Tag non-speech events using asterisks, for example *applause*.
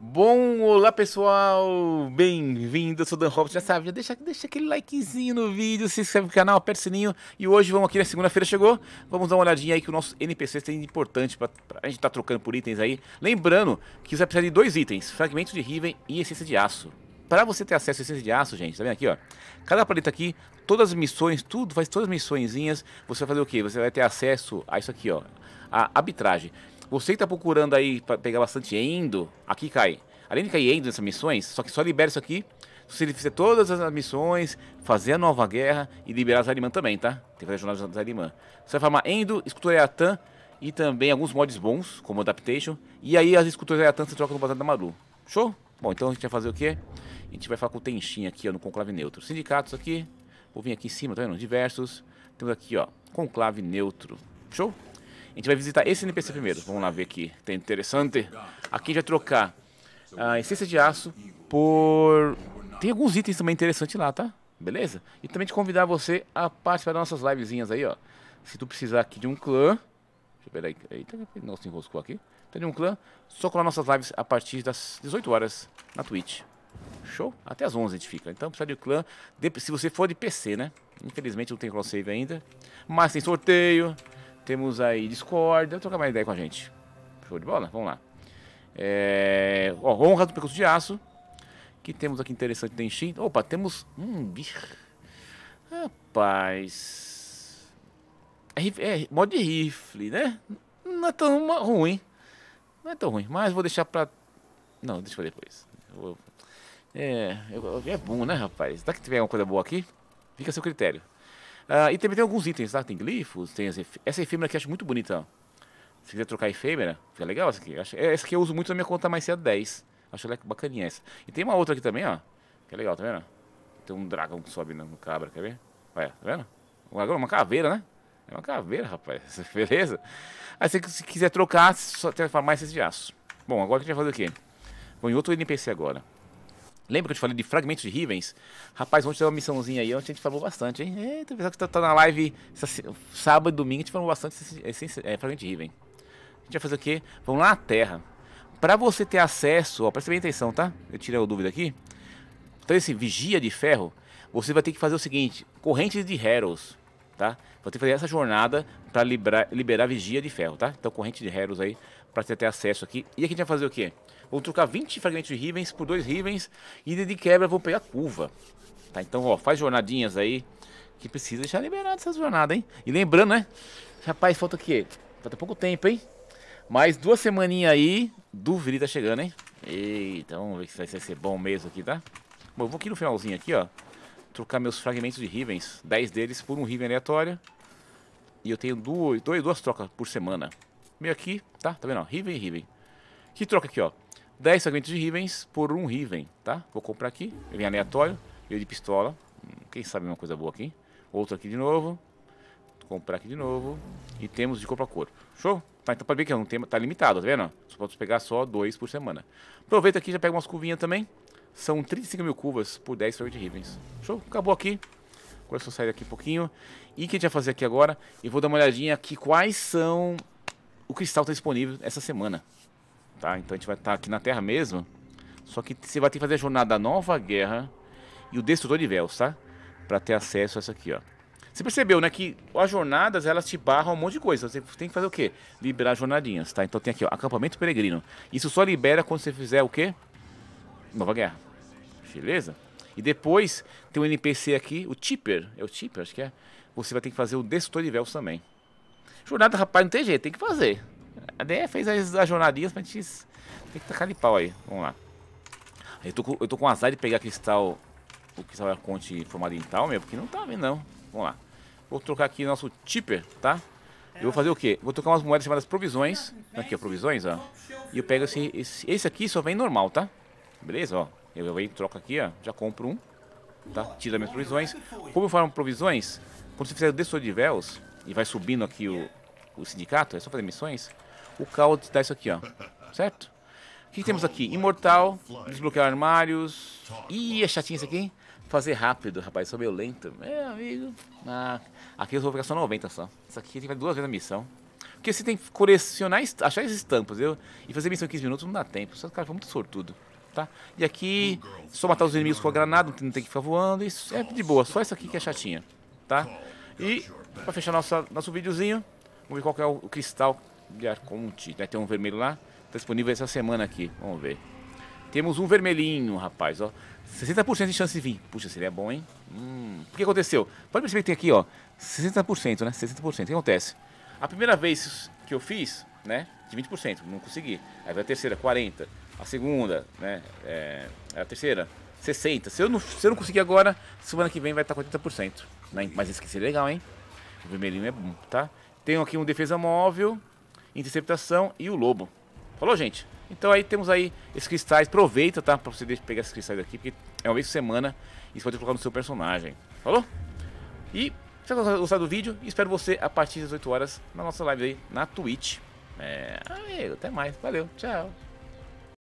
Bom, olá pessoal, bem-vindo, eu sou Dan Robson, já sabe, já deixa, deixa aquele likezinho no vídeo, se inscreve no canal, aperta o sininho e hoje vamos aqui na segunda-feira, chegou, vamos dar uma olhadinha aí que o nosso NPC tem importante, pra, pra, a gente tá trocando por itens aí, lembrando que você vai precisar de dois itens, fragmento de Riven e essência de aço. Para você ter acesso à essência de aço, gente, tá vendo aqui, ó, cada planeta aqui, todas as missões, tudo, faz todas as missõezinhas, você vai fazer o quê? Você vai ter acesso a isso aqui, ó, a arbitragem. Você que tá procurando aí para pegar bastante endo, aqui cai. Além de cair endo nessas missões, só que só libera isso aqui se ele fizer todas as missões, fazer a nova guerra e liberar Zariman também, tá? Tem que fazer a jornada de Zariman. Você vai farmar Endo, Escultura Yatan e também alguns mods bons, como Adaptation. E aí as Esculturas Yatan você troca no Bazar da Maru. Show? Bom, então a gente vai fazer o quê? A gente vai falar com o Tenshin aqui, ó, no Conclave Neutro. Sindicatos aqui. Vou vir aqui em cima, tá vendo? Diversos. Temos aqui, ó, Conclave Neutro. Show? A gente vai visitar esse NPC primeiro. Vamos lá ver aqui. Tem tá interessante. Aqui a gente vai trocar a ah, essência de aço por... Tem alguns itens também interessantes lá, tá? Beleza? E também te convidar você a participar das nossas livezinhas aí, ó. Se tu precisar aqui de um clã... Deixa eu ver aí. Eita, não enroscou aqui. Tem um clã. Só colar nossas lives a partir das 18 horas na Twitch. Show? Até as 11 a gente fica. Então precisa de clã. se você for de PC, né? Infelizmente não tem cross save ainda. Mas tem sorteio. Temos aí Discord. Vamos trocar mais ideia com a gente. Show de bola? Vamos lá. É... Ó, honra do percurso de aço. que temos aqui interessante? Tem Shin. Opa, temos. Hum, bicho. Rapaz. É, é, modo de rifle, né? Não é tão ruim. Não é tão ruim. Mas vou deixar pra. Não, deixa ver depois. Vou... É, é bom, né, rapaz? Será que tiver alguma coisa boa aqui, fica a seu critério. Uh, e também tem alguns itens, tá? Tem glifos, tem essa efêmera que eu acho muito bonita. Se quiser trocar efêmera, fica legal essa aqui. É, essa aqui eu uso muito na minha conta mais cedo 10. Acho ela bacaninha essa. E tem uma outra aqui também, ó. Que é legal, tá vendo? Tem um dragão que sobe no cabra, quer ver? Olha, tá vendo? Um dragão, uma caveira, né? É uma caveira, rapaz. *laughs* Beleza? Aí se, quiser trocar, só tem farmácia de aço. Bom, agora a gente vai fazer o quê? Vou em outro NPC agora. Lembra que eu te falei de fragmentos de Rivens? Rapaz, ontem tem uma missãozinha aí, ontem a gente falou bastante, hein? Eita, pessoal que tá, tá, na live sábado e domingo, a gente falou bastante esse é, é, fragmento de Riven. A gente vai fazer o quê? Vamos lá na Terra. Pra você ter acesso, ó, presta bem atenção, tá? Eu tirei a dúvida aqui. Então esse vigia de ferro, você vai ter que fazer o seguinte, correntes de Heros tá? Vou ter que fazer essa jornada para liberar, liberar vigia de ferro, tá? Então corrente de Heros aí para ter, ter acesso aqui. E aqui a gente vai fazer o quê? Vou trocar 20 fragmentos de Rivens por 2 Rivens e de quebra vou pegar curva. Tá, então ó, faz jornadinhas aí que precisa deixar liberado essa jornada hein? E lembrando, né? Rapaz, falta o quê? Falta pouco tempo, hein? Mais duas semaninhas aí do viri tá chegando, hein? Eita, vamos ver se vai ser bom mesmo aqui, tá? Bom, eu vou aqui no finalzinho aqui, ó trocar meus fragmentos de Rivens, 10 deles, por um Riven aleatório. E eu tenho duas, dois, duas trocas por semana. Meio aqui, tá? Tá vendo? Riven e Riven. Que troca aqui, ó. 10 fragmentos de Rivens por um Riven, tá? Vou comprar aqui, vem aleatório, eu de pistola. Hum, quem sabe uma coisa boa aqui. Outro aqui de novo. Comprar aqui de novo. E temos de corpo a corpo. Show? Tá, então pode ver que não é tem tá limitado, tá vendo? Só posso pegar só dois por semana. Aproveita aqui e já pega umas curvinhas também. São 35 mil cubas por 10 de Rivens. Show? Acabou aqui. Agora é só sair daqui um pouquinho. E o que a gente vai fazer aqui agora? Eu vou dar uma olhadinha aqui quais são o cristal que está disponível essa semana. Tá? Então a gente vai estar tá aqui na Terra mesmo. Só que você vai ter que fazer a jornada Nova Guerra e o Destrutor de Véus, tá? Pra ter acesso a essa aqui, ó. Você percebeu, né, que as jornadas, elas te barram um monte de coisa. Você tem que fazer o quê? Liberar jornadinhas, tá? Então tem aqui, ó, acampamento peregrino. Isso só libera quando você fizer o quê? Nova Guerra. Beleza? E depois tem um NPC aqui, o Tipper, é o Tipper, acho que é. Você vai ter que fazer o Destor de véus também. Jornada, rapaz, não tem jeito, tem que fazer. A DE fez as, as jornadinhas, mas a gente tem que tacar de pau aí. Vamos lá. Eu tô, com, eu tô com azar de pegar cristal, o cristal arconte formado em tal, meu, porque não tá vendo não. Vamos lá. Vou trocar aqui nosso Tipper, tá? Eu vou fazer o quê? Vou trocar umas moedas chamadas provisões. Aqui, ó, provisões, ó. E eu pego esse, esse, esse aqui só vem normal, tá? Beleza, ó. Eu aí troco aqui, ó, já compro um, tá? Tira minhas provisões. Como eu falo provisões, quando você fizer o destroy de véus e vai subindo aqui o, o sindicato, é só fazer missões, o caos dá isso aqui, ó, certo? O que, que temos aqui? Imortal, desbloquear armários. Ih, é chatinho isso aqui. Fazer rápido, rapaz, sou é meio lento. Meu amigo. Ah, aqui eu vou ficar só 90 só. Isso aqui tem que fazer duas vezes a missão. Porque você tem que colecionar, achar as estampas, viu? E fazer missão em 15 minutos não dá tempo. Só cara foi muito sortudo tá? E aqui, só matar os inimigos com a granada, não tem que ficar voando, isso é de boa, só isso aqui que é chatinha, tá? E, pra fechar nosso nosso videozinho, vamos ver qual é o cristal de Arconte, né? Tem um vermelho lá, tá disponível essa semana aqui, vamos ver. Temos um vermelhinho, rapaz, ó. 60% de chance de vir. Puxa, seria bom, hein? Hum. O que aconteceu? Pode perceber que tem aqui, ó, 60%, né? 60%. O que acontece? A primeira vez que eu fiz, né, de 20%, não consegui. Aí vai a terceira, 40% a segunda, né? É, é a terceira, 60. Se eu, não, se eu não conseguir agora, semana que vem vai estar 40%. Né? Mas isso que seria legal, hein? O vermelhinho é bom, tá? Tenho aqui um defesa móvel, interceptação e o lobo. Falou, gente? Então aí temos aí esses cristais. Aproveita, tá? Pra você pegar esses cristais aqui, porque é uma vez por semana e você pode colocar no seu personagem. Falou? E se você gostar do vídeo, espero você a partir das 8 horas na nossa live aí na Twitch. É, amigo, até mais. Valeu, tchau.